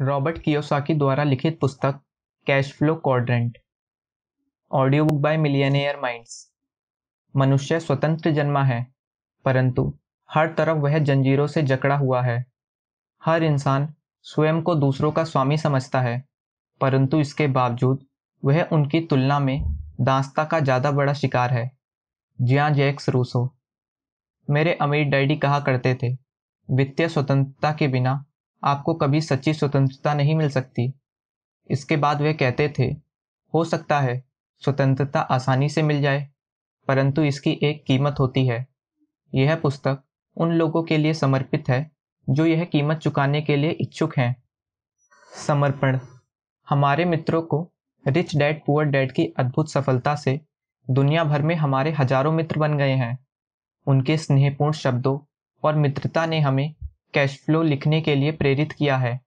Robert Kiyosaki द्वारा लिखित पुस्तक cash flow quadrant audio book by millionaire minds मनुष्य स्वतंत्र जन्मा है परंतु हर तरफ वह जंजीरों से जकड़ा हुआ है हर इंसान स्वयं को दूसरों का स्वामी समझता है परंतु इसके बावजूद वह उनकी तुलना में दास्ता का ज़्यादा बड़ा शिकार है जिया जैक्स रूसो मेरे अमीर डैडी कहा करते थे वित्तीय स्वतंत्रता के बिना आपको कभी सच्ची स्वतंत्रता नहीं मिल सकती इसके बाद वे कहते थे हो सकता है स्वतंत्रता आसानी से मिल जाए परंतु इसकी एक कीमत होती है यह पुस्तक उन लोगों के लिए समर्पित है जो यह कीमत चुकाने के लिए इच्छुक हैं समर्पण हमारे मित्रों को रिच डैड पुअर डैड की अद्भुत सफलता से दुनिया भर में हमारे हजारों मित्र बन गए हैं उनके स्नेहपूर्ण शब्दों और मित्रता ने हमें कैश फ्लो लिखने के लिए प्रेरित किया है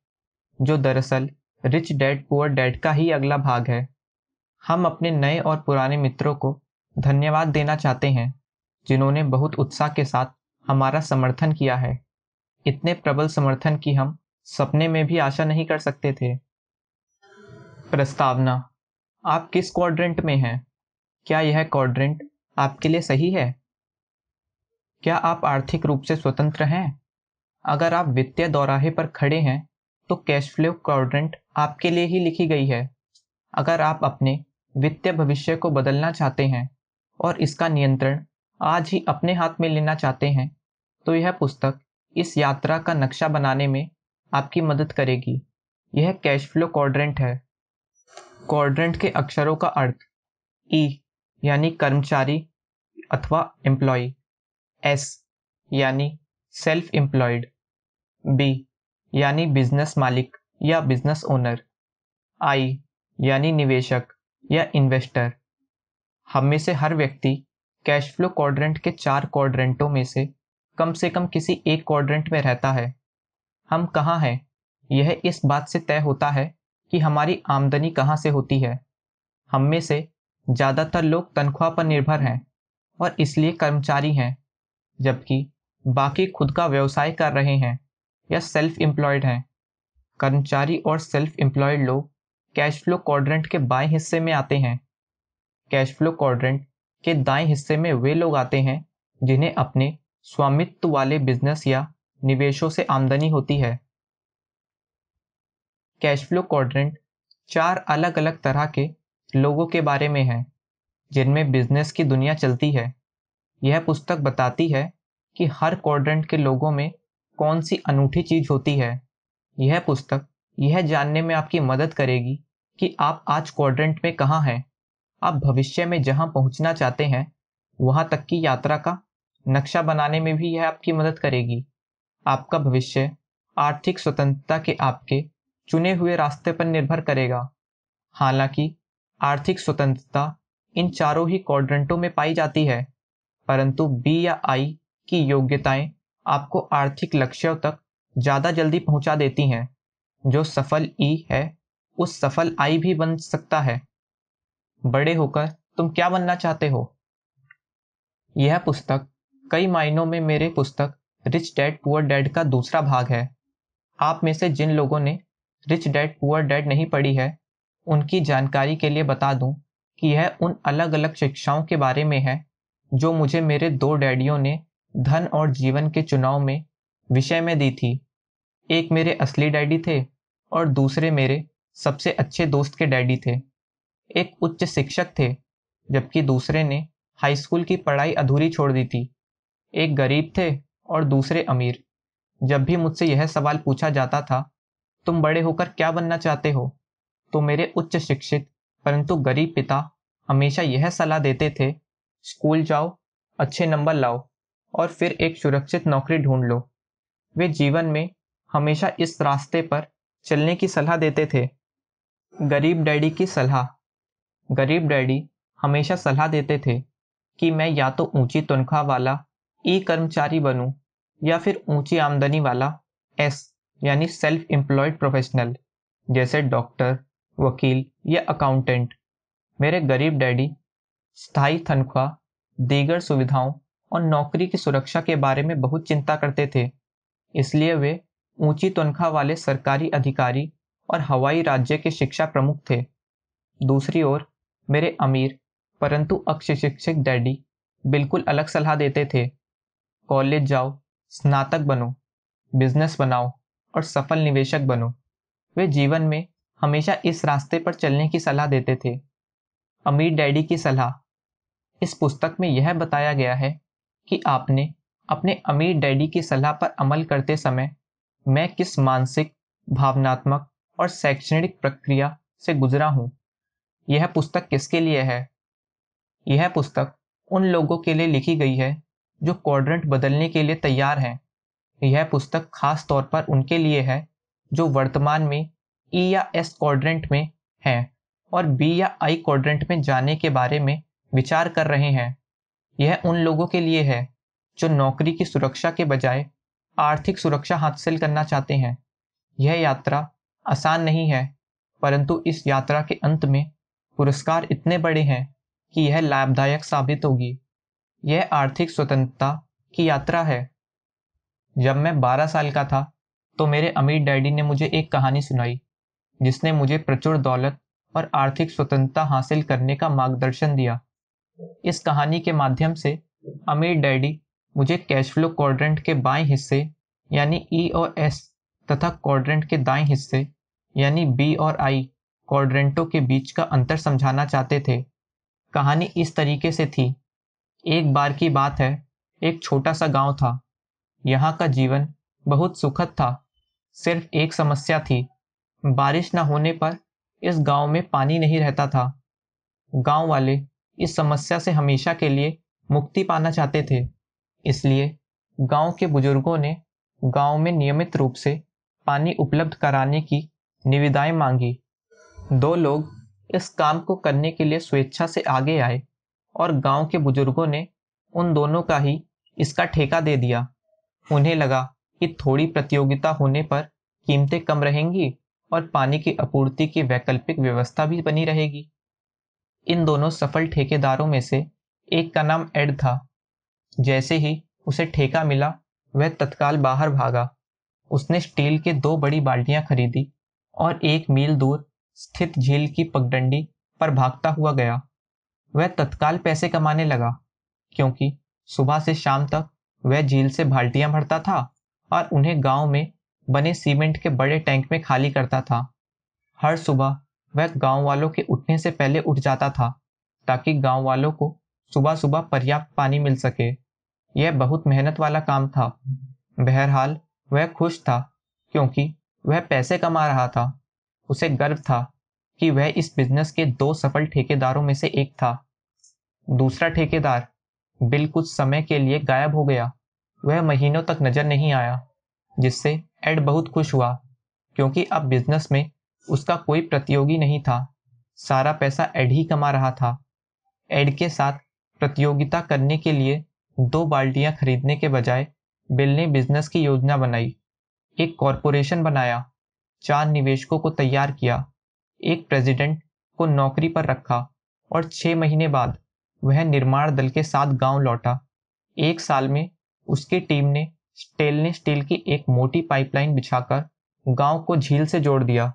जो दरअसल रिच डैड पुअर डैड का ही अगला भाग है हम अपने नए और पुराने मित्रों को धन्यवाद देना चाहते हैं जिन्होंने बहुत उत्साह के साथ हमारा समर्थन किया है इतने प्रबल समर्थन की हम सपने में भी आशा नहीं कर सकते थे प्रस्तावना आप किस क्वाड्रेंट में हैं क्या यह क्वाड्रेंट आपके लिए सही है क्या आप आर्थिक रूप से स्वतंत्र हैं अगर आप वित्तीय दौराहे पर खड़े हैं तो कैश फ्लो क्वाड्रेंट आपके लिए ही लिखी गई है अगर आप अपने वित्तीय भविष्य को बदलना चाहते हैं और इसका नियंत्रण आज ही अपने हाथ में लेना चाहते हैं तो यह पुस्तक इस यात्रा का नक्शा बनाने में आपकी मदद करेगी यह कैश फ्लो क्वाड्रेंट है क्वाड्रेंट के अक्षरों का अर्थ ई e, यानी कर्मचारी अथवा एम्प्लॉय एस यानी सेल्फ एम्प्लॉयड बी यानी बिजनेस मालिक या बिजनेस ओनर आई यानी निवेशक या इन्वेस्टर हम में से हर व्यक्ति कैश फ्लो क्वाड्रेंट के चार क्वाड्रेंटों में से कम से कम किसी एक क्वाड्रेंट में रहता है हम कहाँ हैं यह इस बात से तय होता है कि हमारी आमदनी कहाँ से होती है हम में से ज़्यादातर लोग तनख्वाह पर निर्भर हैं और इसलिए कर्मचारी हैं जबकि बाकी खुद का व्यवसाय कर रहे हैं या सेल्फ एम्प्लॉयड हैं कर्मचारी और सेल्फ एम्प्लॉयड लोग कैश फ्लो क्वाड्रेंट के बाएं हिस्से में आते हैं कैश फ्लो क्वाड्रेंट के दाएं हिस्से में वे लोग आते हैं जिन्हें अपने स्वामित्व वाले बिजनेस या निवेशों से आमदनी होती है कैश फ्लो क्वाड्रेंट चार अलग अलग तरह के लोगों के बारे में है जिनमें बिजनेस की दुनिया चलती है यह पुस्तक बताती है कि हर क्वाड्रेंट के लोगों में कौन सी अनूठी चीज होती है यह पुस्तक यह जानने में आपकी मदद करेगी कि आप आज क्वाड्रेंट में कहाँ हैं आप भविष्य में जहाँ पहुँचना चाहते हैं वहाँ तक की यात्रा का नक्शा बनाने में भी यह आपकी मदद करेगी आपका भविष्य आर्थिक स्वतंत्रता के आपके चुने हुए रास्ते पर निर्भर करेगा हालांकि आर्थिक स्वतंत्रता इन चारों ही क्वाड्रेंटों में पाई जाती है परंतु बी या आई की योग्यताएं आपको आर्थिक लक्ष्यों तक ज़्यादा जल्दी पहुंचा देती हैं जो सफल ई है उस सफल आई भी बन सकता है बड़े होकर तुम क्या बनना चाहते हो यह पुस्तक कई मायनों में मेरे पुस्तक रिच डैड पुअर डैड का दूसरा भाग है आप में से जिन लोगों ने रिच डैड पुअर डैड नहीं पढ़ी है उनकी जानकारी के लिए बता दूं कि यह उन अलग अलग शिक्षाओं के बारे में है जो मुझे मेरे दो डैडियों ने धन और जीवन के चुनाव में विषय में दी थी एक मेरे असली डैडी थे और दूसरे मेरे सबसे अच्छे दोस्त के डैडी थे एक उच्च शिक्षक थे जबकि दूसरे ने हाई स्कूल की पढ़ाई अधूरी छोड़ दी थी एक गरीब थे और दूसरे अमीर जब भी मुझसे यह सवाल पूछा जाता था तुम बड़े होकर क्या बनना चाहते हो तो मेरे उच्च शिक्षित परंतु गरीब पिता हमेशा यह सलाह देते थे स्कूल जाओ अच्छे नंबर लाओ और फिर एक सुरक्षित नौकरी ढूंढ लो वे जीवन में हमेशा इस रास्ते पर चलने की सलाह देते थे गरीब डैडी की सलाह गरीब डैडी हमेशा सलाह देते थे कि मैं या तो ऊंची तनख्वाह वाला ई कर्मचारी बनूं या फिर ऊंची आमदनी वाला एस यानी सेल्फ एम्प्लॉयड प्रोफेशनल जैसे डॉक्टर वकील या अकाउंटेंट मेरे गरीब डैडी स्थायी तनख्वाह दीगर सुविधाओं और नौकरी की सुरक्षा के बारे में बहुत चिंता करते थे इसलिए वे ऊंची तनख्वाह वाले सरकारी अधिकारी और हवाई राज्य के शिक्षा प्रमुख थे दूसरी ओर मेरे अमीर परंतु शिक्षक डैडी बिल्कुल अलग सलाह देते थे कॉलेज जाओ स्नातक बनो बिजनेस बनाओ और सफल निवेशक बनो वे जीवन में हमेशा इस रास्ते पर चलने की सलाह देते थे अमीर डैडी की सलाह इस पुस्तक में यह बताया गया है कि आपने अपने अमीर डैडी की सलाह पर अमल करते समय मैं किस मानसिक भावनात्मक और शैक्षणिक प्रक्रिया से गुजरा हूँ यह पुस्तक किसके लिए है यह पुस्तक उन लोगों के लिए लिखी गई है जो क्वाड्रेंट बदलने के लिए तैयार हैं यह पुस्तक खास तौर पर उनके लिए है जो वर्तमान में ई e या एस क्वाड्रेंट में हैं और बी या आई क्वाड्रेंट में जाने के बारे में विचार कर रहे हैं यह उन लोगों के लिए है जो नौकरी की सुरक्षा के बजाय आर्थिक सुरक्षा हासिल करना चाहते हैं यह यात्रा आसान नहीं है परंतु इस यात्रा के अंत में पुरस्कार इतने बड़े हैं कि यह लाभदायक साबित होगी यह आर्थिक स्वतंत्रता की यात्रा है जब मैं 12 साल का था तो मेरे अमीर डैडी ने मुझे एक कहानी सुनाई जिसने मुझे प्रचुर दौलत और आर्थिक स्वतंत्रता हासिल करने का मार्गदर्शन दिया इस कहानी के माध्यम से अमीर डैडी मुझे कैश फ्लो क्वाड्रेंट के बाएं हिस्से यानी ई e और एस तथा क्वाड्रेंट के दाएं हिस्से यानी बी और आई क्वाड्रेंटों के बीच का अंतर समझाना चाहते थे कहानी इस तरीके से थी एक बार की बात है एक छोटा सा गांव था यहाँ का जीवन बहुत सुखद था सिर्फ एक समस्या थी बारिश न होने पर इस गांव में पानी नहीं रहता था गांव वाले इस समस्या से हमेशा के लिए मुक्ति पाना चाहते थे इसलिए गांव के बुजुर्गों ने गांव में नियमित रूप से पानी उपलब्ध कराने की निविदाएं मांगी दो लोग इस काम को करने के लिए स्वेच्छा से आगे आए और गांव के बुजुर्गों ने उन दोनों का ही इसका ठेका दे दिया उन्हें लगा कि थोड़ी प्रतियोगिता होने पर कीमतें कम रहेंगी और पानी की आपूर्ति की वैकल्पिक व्यवस्था भी बनी रहेगी इन दोनों सफल ठेकेदारों में से एक का नाम एड था जैसे ही उसे ठेका मिला वह तत्काल बाहर भागा उसने स्टील के दो बड़ी बाल्टियां खरीदी और एक मील दूर स्थित झील की पगडंडी पर भागता हुआ गया वह तत्काल पैसे कमाने लगा क्योंकि सुबह से शाम तक वह झील से बाल्टियां भरता था और उन्हें गांव में बने सीमेंट के बड़े टैंक में खाली करता था हर सुबह वह गांव वालों के उठने से पहले उठ जाता था ताकि गांव वालों को सुबह सुबह पर्याप्त पानी मिल सके यह बहुत मेहनत वाला काम था बहरहाल वह खुश था क्योंकि वह पैसे कमा रहा था उसे गर्व था कि वह इस बिजनेस के दो सफल ठेकेदारों में से एक था दूसरा ठेकेदार बिल कुछ समय के लिए गायब हो गया वह महीनों तक नजर नहीं आया जिससे एड बहुत खुश हुआ क्योंकि अब बिजनेस में उसका कोई प्रतियोगी नहीं था सारा पैसा एड ही कमा रहा था एड के साथ प्रतियोगिता करने के लिए दो बाल्टियां खरीदने के बजाय बिल ने बिजनेस की योजना बनाई एक कॉरपोरेशन बनाया चार निवेशकों को तैयार किया एक प्रेसिडेंट को नौकरी पर रखा और छह महीने बाद वह निर्माण दल के साथ गांव लौटा एक साल में उसकी टीम ने स्टेनलेस स्टील की एक मोटी पाइपलाइन बिछाकर गांव को झील से जोड़ दिया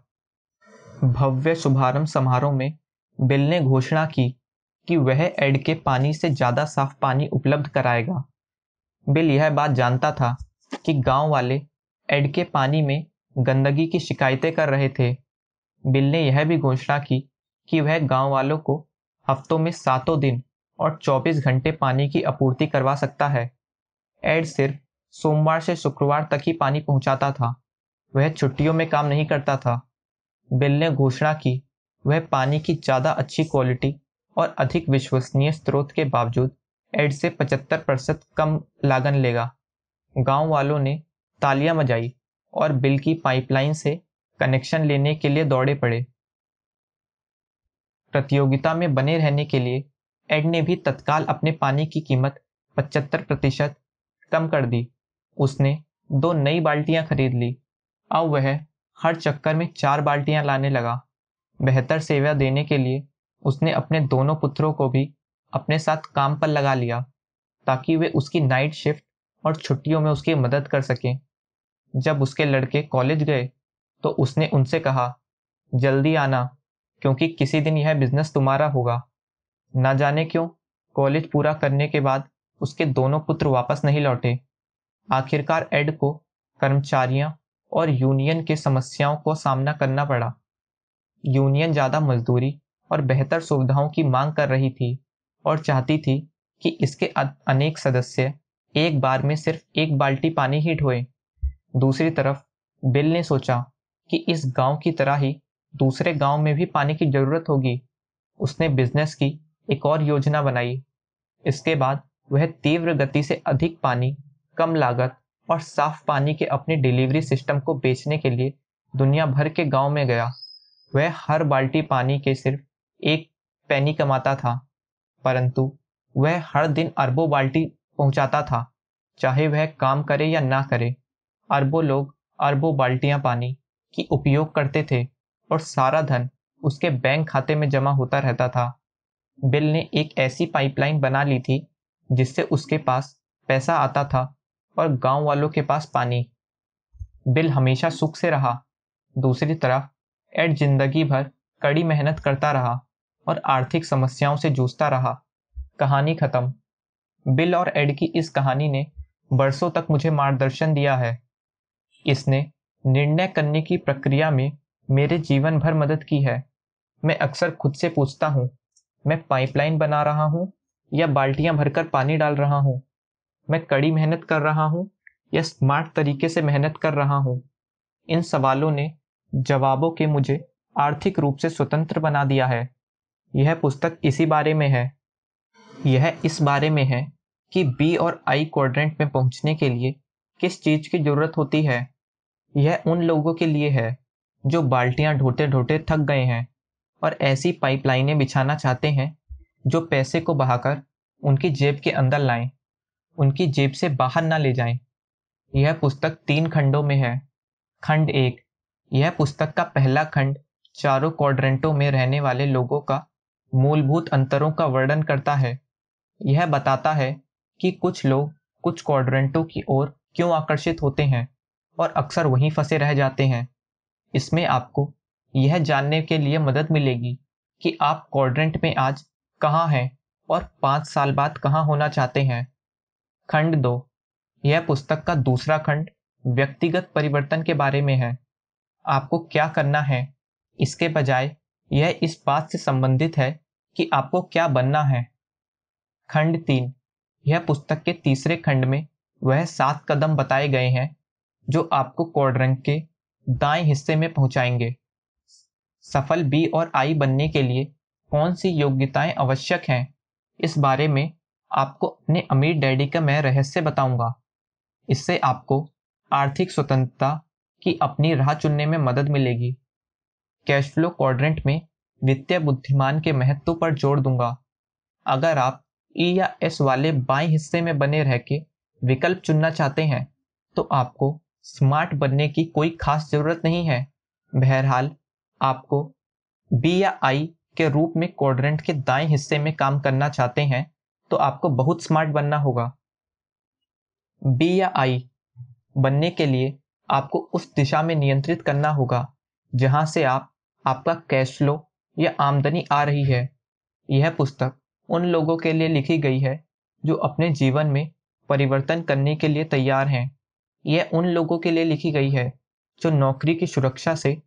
भव्य शुभारंभ समारोह में बिल ने घोषणा की कि वह एड के पानी से ज़्यादा साफ पानी उपलब्ध कराएगा बिल यह बात जानता था कि गांव वाले एड के पानी में गंदगी की शिकायतें कर रहे थे बिल ने यह भी घोषणा की कि वह गांव वालों को हफ्तों में सातों दिन और 24 घंटे पानी की आपूर्ति करवा सकता है एड सिर्फ सोमवार से शुक्रवार तक ही पानी पहुंचाता था वह छुट्टियों में काम नहीं करता था बिल ने घोषणा की वह पानी की ज़्यादा अच्छी क्वालिटी और अधिक विश्वसनीय स्रोत के बावजूद एड से 75 प्रतिशत कम लागन लेगा गांव वालों ने तालियां बजाई और बिल की पाइपलाइन से कनेक्शन लेने के लिए दौड़े पड़े प्रतियोगिता में बने रहने के लिए एड ने भी तत्काल अपने पानी की कीमत 75 प्रतिशत कम कर दी उसने दो नई बाल्टियां खरीद ली अब वह हर चक्कर में चार बाल्टियां लाने लगा बेहतर सेवा देने के लिए उसने अपने दोनों पुत्रों को भी अपने साथ काम पर लगा लिया ताकि वे उसकी नाइट शिफ्ट और छुट्टियों में उसकी मदद कर सकें जब उसके लड़के कॉलेज गए तो उसने उनसे कहा जल्दी आना क्योंकि किसी दिन यह बिजनेस तुम्हारा होगा ना जाने क्यों कॉलेज पूरा करने के बाद उसके दोनों पुत्र वापस नहीं लौटे आखिरकार एड को कर्मचारियां और यूनियन के समस्याओं को सामना करना पड़ा यूनियन ज़्यादा मजदूरी और बेहतर सुविधाओं की मांग कर रही थी और चाहती थी कि इसके अनेक सदस्य एक बार में सिर्फ एक बाल्टी पानी ही ढोए दूसरी तरफ बिल ने सोचा कि इस गांव की तरह ही दूसरे गांव में भी पानी की जरूरत होगी उसने बिजनेस की एक और योजना बनाई इसके बाद वह तीव्र गति से अधिक पानी कम लागत और साफ पानी के अपने डिलीवरी सिस्टम को बेचने के लिए दुनिया भर के गांव में गया वह हर बाल्टी पानी के सिर्फ एक पैनी कमाता था परंतु वह हर दिन अरबों बाल्टी पहुंचाता था चाहे वह काम करे या ना करे अरबों लोग अरबों बाल्टियां पानी की उपयोग करते थे और सारा धन उसके बैंक खाते में जमा होता रहता था बिल ने एक ऐसी पाइपलाइन बना ली थी जिससे उसके पास पैसा आता था और गांव वालों के पास पानी बिल हमेशा सुख से रहा दूसरी तरफ एड जिंदगी भर कड़ी मेहनत करता रहा और आर्थिक समस्याओं से जूझता रहा कहानी खत्म बिल और एड की इस कहानी ने बरसों तक मुझे मार्गदर्शन दिया है इसने निर्णय करने की प्रक्रिया में मेरे जीवन भर मदद की है मैं अक्सर खुद से पूछता हूँ मैं पाइपलाइन बना रहा हूँ या बाल्टियाँ भरकर पानी डाल रहा हूँ मैं कड़ी मेहनत कर रहा हूँ या स्मार्ट तरीके से मेहनत कर रहा हूँ इन सवालों ने जवाबों के मुझे आर्थिक रूप से स्वतंत्र बना दिया है यह पुस्तक इसी बारे में है यह इस बारे में है कि बी और आई क्वाड्रेंट में पहुंचने के लिए किस चीज़ की ज़रूरत होती है यह उन लोगों के लिए है जो बाल्टियां ढोते ढोते थक गए हैं और ऐसी पाइपलाइनें बिछाना चाहते हैं जो पैसे को बहाकर उनकी जेब के अंदर लाएं उनकी जेब से बाहर ना ले जाएं। यह पुस्तक तीन खंडों में है खंड एक यह पुस्तक का पहला खंड चारों क्वाड्रेंटों में रहने वाले लोगों का मूलभूत अंतरों का वर्णन करता है यह बताता है कि कुछ लोग कुछ क्वाड्रेंटों की ओर क्यों आकर्षित होते हैं और अक्सर वहीं फंसे रह जाते हैं इसमें आपको यह जानने के लिए मदद मिलेगी कि आप क्वाड्रेंट में आज कहाँ हैं और पाँच साल बाद कहाँ होना चाहते हैं खंड दो यह पुस्तक का दूसरा खंड व्यक्तिगत परिवर्तन के बारे में है आपको क्या करना है इसके बजाय यह इस बात से संबंधित है कि आपको क्या बनना है खंड तीन यह पुस्तक के तीसरे खंड में वह सात कदम बताए गए हैं जो आपको कोडरंग के दाएं हिस्से में पहुंचाएंगे सफल बी और आई बनने के लिए कौन सी योग्यताएं आवश्यक हैं इस बारे में आपको अपने अमीर डैडी का मैं रहस्य बताऊंगा इससे आपको आर्थिक स्वतंत्रता की अपनी राह चुनने में मदद मिलेगी कैश फ्लो क्वाड्रेंट में वित्तीय बुद्धिमान के महत्व पर जोर दूंगा अगर आप ई e या एस वाले बाएं हिस्से में बने रह के विकल्प चुनना चाहते हैं तो आपको स्मार्ट बनने की कोई खास जरूरत नहीं है बहरहाल आपको बी या आई के रूप में क्वाड्रेंट के दाएं हिस्से में काम करना चाहते हैं तो आपको बहुत स्मार्ट बनना होगा बी या आई बनने के लिए आपको उस दिशा में नियंत्रित करना होगा जहां से आप आपका कैश फ्लो या आमदनी आ रही है यह पुस्तक उन लोगों के लिए लिखी गई है जो अपने जीवन में परिवर्तन करने के लिए तैयार हैं यह उन लोगों के लिए लिखी गई है जो नौकरी की सुरक्षा से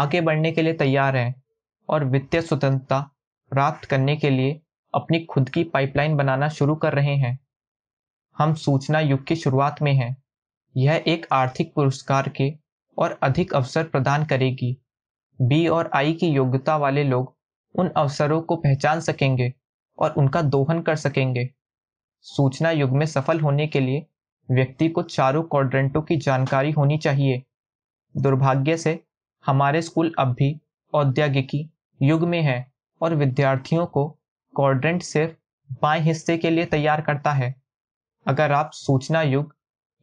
आगे बढ़ने के लिए तैयार हैं और वित्तीय स्वतंत्रता प्राप्त करने के लिए अपनी खुद की पाइपलाइन बनाना शुरू कर रहे हैं हम सूचना युग की शुरुआत में हैं यह एक आर्थिक पुरस्कार के और अधिक अवसर प्रदान करेगी बी और आई की योग्यता वाले लोग उन अवसरों को पहचान सकेंगे और उनका दोहन कर सकेंगे सूचना युग में सफल होने के लिए व्यक्ति को चारों क्वाड्रेंटों की जानकारी होनी चाहिए दुर्भाग्य से हमारे स्कूल अब भी औद्योगिकी युग में है और विद्यार्थियों को क्वाड्रेंट सिर्फ बाएं हिस्से के लिए तैयार करता है अगर आप सूचना युग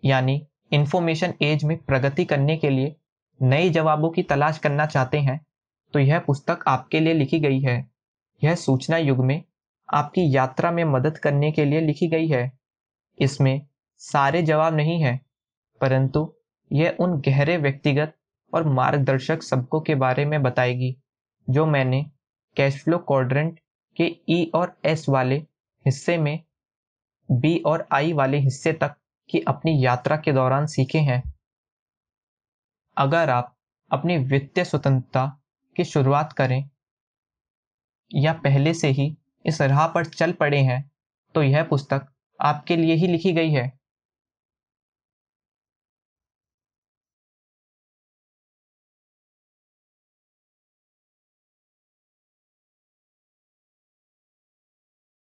यानी इंफॉर्मेशन एज में प्रगति करने के लिए नए जवाबों की तलाश करना चाहते हैं तो यह पुस्तक आपके लिए लिखी गई है यह सूचना युग में आपकी यात्रा में मदद करने के लिए लिखी गई है इसमें सारे जवाब नहीं है परंतु यह उन गहरे व्यक्तिगत और मार्गदर्शक सबकों के बारे में बताएगी जो मैंने कैश फ्लो क्वाड्रेंट के ई e और एस वाले हिस्से में बी और आई वाले हिस्से तक की अपनी यात्रा के दौरान सीखे हैं अगर आप अपनी वित्तीय स्वतंत्रता की शुरुआत करें या पहले से ही इस राह पर चल पड़े हैं तो यह पुस्तक आपके लिए ही लिखी गई है